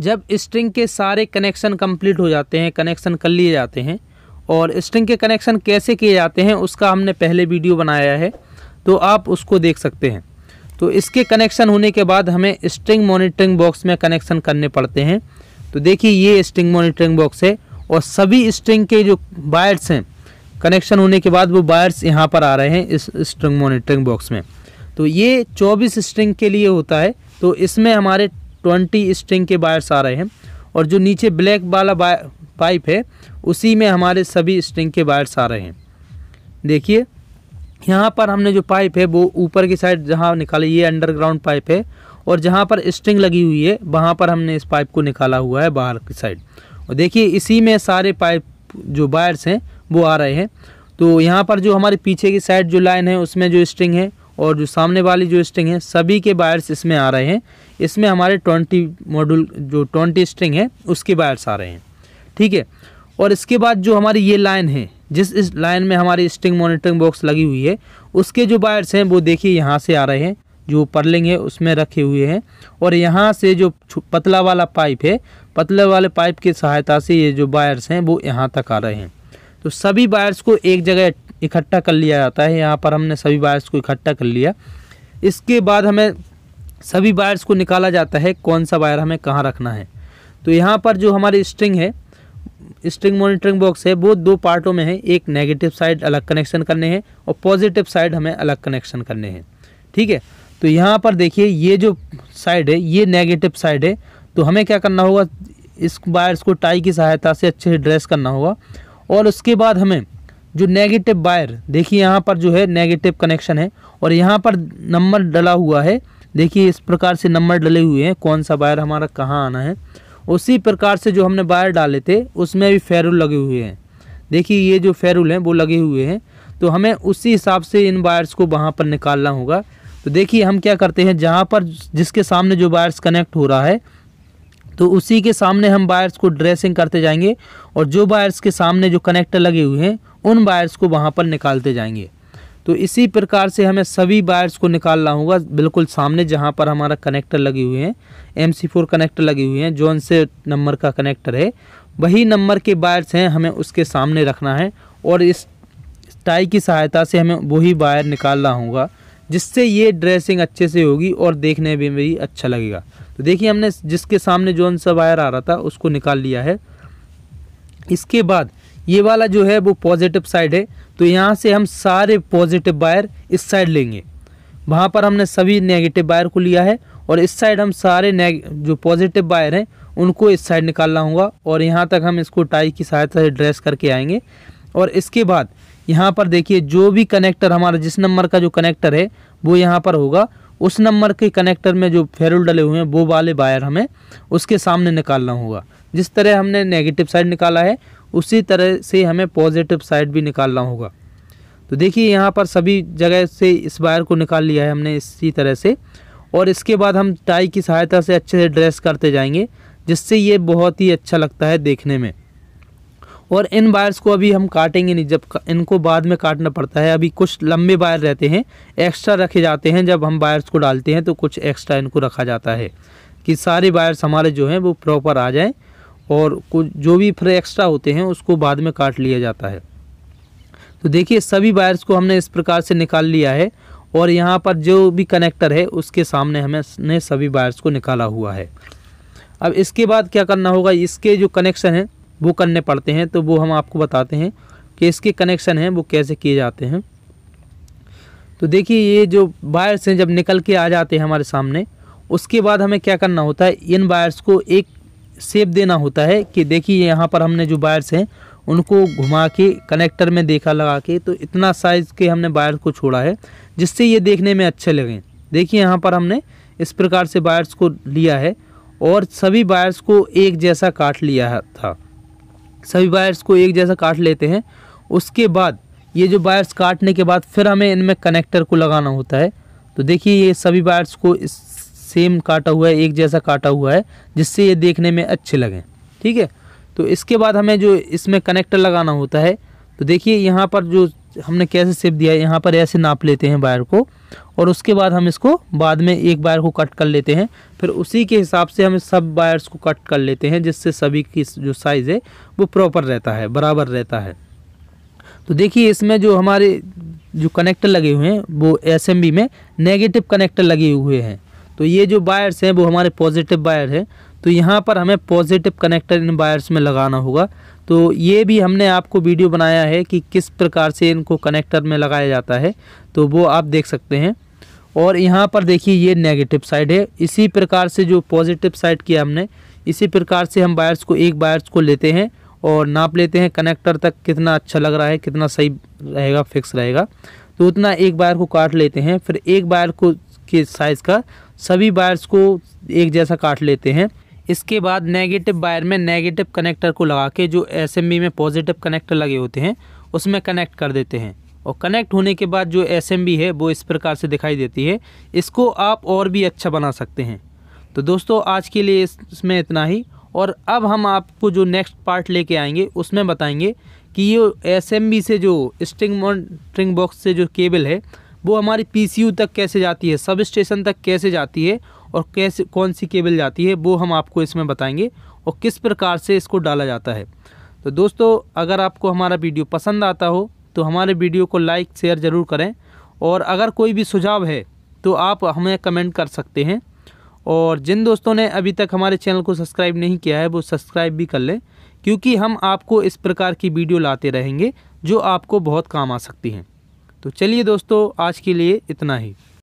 जब स्ट्रिंग के सारे कनेक्शन कंप्लीट हो जाते हैं कनेक्शन कर लिए जाते हैं और स्ट्रिंग के कनेक्शन कैसे किए जाते हैं उसका हमने पहले वीडियो बनाया है तो आप उसको देख सकते हैं तो इसके कनेक्शन होने के बाद हमें स्ट्रिंग मॉनिटरिंग बॉक्स में कनेक्शन करने पड़ते हैं तो देखिए ये स्ट्रिंग मॉनिटरिंग बॉक्स है और सभी स्ट्रिंग के जो वायर्स हैं कनेक्शन होने के बाद वो वायर्स यहाँ पर आ रहे हैं इस स्ट्रिंग मॉनिटरिंग बॉक्स में तो ये 24 स्ट्रिंग के लिए होता है तो इसमें हमारे ट्वेंटी स्ट्रिंग के वायर्स आ रहे हैं और जो नीचे ब्लैक वाला पाइप है उसी में हमारे सभी स्ट्रिंग के वायर्स आ रहे हैं देखिए यहाँ पर हमने जो पाइप है वो ऊपर की साइड जहाँ निकाली ये अंडरग्राउंड पाइप है और जहाँ पर स्ट्रिंग लगी हुई है वहाँ पर हमने इस पाइप को निकाला हुआ है बाहर की साइड और देखिए इसी में सारे पाइप जो वायर्स हैं वो आ रहे हैं तो यहाँ पर जो हमारे पीछे की साइड जो लाइन है उसमें जो स्ट्रिंग है और जो सामने वाली जो स्ट्रिंग है सभी के वायर्स इसमें आ रहे हैं इसमें हमारे ट्वेंटी मॉड्यूल जो ट्वेंटी स्ट्रिंग है उसके वायर्स आ रहे हैं ठीक है और इसके बाद जो हमारी ये लाइन है जिस इस लाइन में हमारी स्ट्रिंग मॉनिटरिंग बॉक्स लगी हुई है उसके जो वायर्स हैं वो देखिए यहाँ से आ रहे हैं जो पर्लिंग है उसमें रखे हुए हैं और यहाँ से जो पतला वाला पाइप है पतले वाले पाइप की सहायता से ये जो वायर्स हैं वो यहाँ तक आ रहे हैं तो सभी वायर्स को एक जगह इकट्ठा कर लिया जाता है यहाँ पर हमने सभी वायर्स को इकट्ठा कर लिया इसके बाद हमें सभी वायर्स को निकाला जाता है कौन सा वायर हमें कहाँ रखना है तो यहाँ पर जो हमारी स्ट्रिंग है स्ट्रिंग मॉनिटरिंग बॉक्स है वो दो पार्टों में है एक नेगेटिव साइड अलग कनेक्शन करने हैं और पॉजिटिव साइड हमें अलग कनेक्शन करने हैं ठीक है तो यहाँ पर देखिए ये जो साइड है ये नेगेटिव साइड है तो हमें क्या करना होगा इस वायर्स को टाई की सहायता से अच्छे से ड्रेस करना होगा और उसके बाद हमें जो नेगेटिव वायर देखिए यहाँ पर जो है नेगेटिव कनेक्शन है और यहाँ पर नंबर डला हुआ है देखिए इस प्रकार से नंबर डले हुए हैं कौन सा वायर हमारा कहाँ आना है उसी प्रकार से जो हमने वायर डाले थे उसमें भी फेरुल लगे हुए हैं देखिए ये जो फेरुल हैं वो लगे हुए हैं तो हमें उसी हिसाब से इन वायर्स को वहाँ पर निकालना होगा तो देखिए हम क्या करते हैं जहाँ पर जिसके सामने जो वायर्स कनेक्ट हो रहा है तो उसी के सामने हम वायर्स को ड्रेसिंग करते जाएंगे और जो वायर्स के सामने जो कनेक्टर लगे हुए हैं उन वायर्स को वहाँ पर निकालते जाएंगे तो इसी प्रकार से हमें सभी वायर्स को निकालना होगा बिल्कुल सामने जहाँ पर हमारा कनेक्टर लगे हुए हैं एम सी फोर कनेक्टर लगे हुए हैं जौन से नंबर का कनेक्टर है वही नंबर के वायर्स हैं हमें उसके सामने रखना है और इस टाई की सहायता से हमें वही वायर निकालना होगा जिससे ये ड्रेसिंग अच्छे से होगी और देखने में भी अच्छा लगेगा तो देखिए हमने जिसके सामने जौन सा वायर आ रहा था उसको निकाल लिया है इसके बाद ये वाला जो है वो पॉजिटिव साइड है तो यहाँ से हम सारे पॉजिटिव बायर इस साइड लेंगे वहाँ पर हमने सभी नेगेटिव बायर को लिया है और इस साइड हम सारे जो पॉजिटिव बायर हैं उनको इस साइड निकालना होगा और यहाँ तक हम इसको टाई की सहायता से ड्रेस करके आएंगे और इसके बाद यहाँ पर देखिए जो भी कनेक्टर हमारा जिस नंबर का जो कनेक्टर है वो यहाँ पर होगा उस नंबर के कनेक्टर में जो फेरुल डले हुए हैं वो वाले वायर हमें उसके सामने निकालना होगा जिस तरह हमने नेगेटिव साइड निकाला है उसी तरह से हमें पॉजिटिव साइड भी निकालना होगा तो देखिए यहाँ पर सभी जगह से इस वायर को निकाल लिया है हमने इसी तरह से और इसके बाद हम टाई की सहायता से अच्छे से ड्रेस करते जाएंगे जिससे ये बहुत ही अच्छा लगता है देखने में और इन वायर्स को अभी हम काटेंगे नहीं जब इनको बाद में काटना पड़ता है अभी कुछ लंबे वायर रहते हैं एक्स्ट्रा रखे जाते हैं जब हम वायर्स को डालते हैं तो कुछ एक्स्ट्रा इनको रखा जाता है कि सारे वायर्स हमारे जो हैं वो प्रॉपर आ जाएँ और कुछ जो भी फ्रे एक्स्ट्रा होते हैं उसको बाद में काट लिया जाता है तो देखिए सभी वायर्स को हमने इस प्रकार से निकाल लिया है और यहाँ पर जो भी कनेक्टर है उसके सामने हमें सभी वायर्स को निकाला हुआ है अब इसके बाद क्या करना होगा इसके जो कनेक्शन हैं वो करने पड़ते हैं तो वो हम आपको बताते हैं कि इसके कनेक्शन हैं वो कैसे किए जाते हैं तो देखिए ये जो वायर्स हैं जब निकल के आ जाते हैं हमारे सामने उसके बाद हमें क्या करना होता है इन वायर्स को एक सेप देना होता है कि देखिए यहाँ पर हमने जो वायर्स हैं उनको घुमा के कनेक्टर में देखा लगा के तो इतना साइज़ के हमने वायर्स को छोड़ा है जिससे ये देखने में अच्छे लगें देखिए यहाँ पर हमने इस प्रकार से वायर्स को लिया है और सभी वायर्स को एक जैसा काट लिया था सभी वायर्स को एक जैसा काट लेते हैं उसके बाद ये जो वायर्स काटने के बाद फिर हमें इनमें कनेक्टर को लगाना होता है तो देखिए ये सभी वायर्स को इस सेम काटा हुआ है एक जैसा काटा हुआ है जिससे ये देखने में अच्छे लगें ठीक है तो इसके बाद हमें जो इसमें कनेक्टर लगाना होता है तो देखिए यहाँ पर जो हमने कैसे सेप दिया है यहाँ पर ऐसे नाप लेते हैं वायर को और उसके बाद हम इसको बाद में एक वायर को कट कर लेते हैं फिर उसी के हिसाब से हम सब वायर्स को कट कर लेते हैं जिससे सभी की जो साइज़ है वो प्रॉपर रहता है बराबर रहता है तो देखिए इसमें जो हमारे जो कनेक्टर लगे हुए हैं वो एस में नेगेटिव कनेक्टर लगे हुए हैं तो ये जो बायर्स हैं वो हमारे पॉजिटिव बायर है तो यहाँ पर हमें पॉजिटिव कनेक्टर इन बायर्स में लगाना होगा तो ये भी हमने आपको वीडियो बनाया है कि किस प्रकार से इनको कनेक्टर में लगाया जाता है तो वो आप देख सकते हैं और यहाँ पर देखिए ये नेगेटिव साइड है इसी प्रकार से जो पॉजिटिव साइड किया हमने इसी प्रकार से हम बायर्स को एक बायर्स को लेते हैं और नाप लेते हैं कनेक्टर तक कितना अच्छा लग रहा है कितना सही रहेगा फिक्स रहेगा तो उतना एक बायर को काट लेते हैं फिर एक बायर को के साइज़ का सभी वायर्स को एक जैसा काट लेते हैं इसके बाद नेगेटिव वायर में नेगेटिव कनेक्टर को लगा के जो एस में पॉजिटिव कनेक्टर लगे होते हैं उसमें कनेक्ट कर देते हैं और कनेक्ट होने के बाद जो एस है वो इस प्रकार से दिखाई देती है इसको आप और भी अच्छा बना सकते हैं तो दोस्तों आज के लिए इसमें इतना ही और अब हम आपको जो नेक्स्ट पार्ट लेके आएंगे उसमें बताएंगे कि ये एस से जो स्ट्रिंग मॉन्ट्रिंग बॉक्स से जो केबल है वो हमारी पीसीयू तक कैसे जाती है सब स्टेशन तक कैसे जाती है और कैसे कौन सी केबल जाती है वो हम आपको इसमें बताएंगे और किस प्रकार से इसको डाला जाता है तो दोस्तों अगर आपको हमारा वीडियो पसंद आता हो तो हमारे वीडियो को लाइक शेयर ज़रूर करें और अगर कोई भी सुझाव है तो आप हमें कमेंट कर सकते हैं और जिन दोस्तों ने अभी तक हमारे चैनल को सब्सक्राइब नहीं किया है वो सब्सक्राइब भी कर लें क्योंकि हम आपको इस प्रकार की वीडियो लाते रहेंगे जो आपको बहुत काम आ सकती हैं तो चलिए दोस्तों आज के लिए इतना ही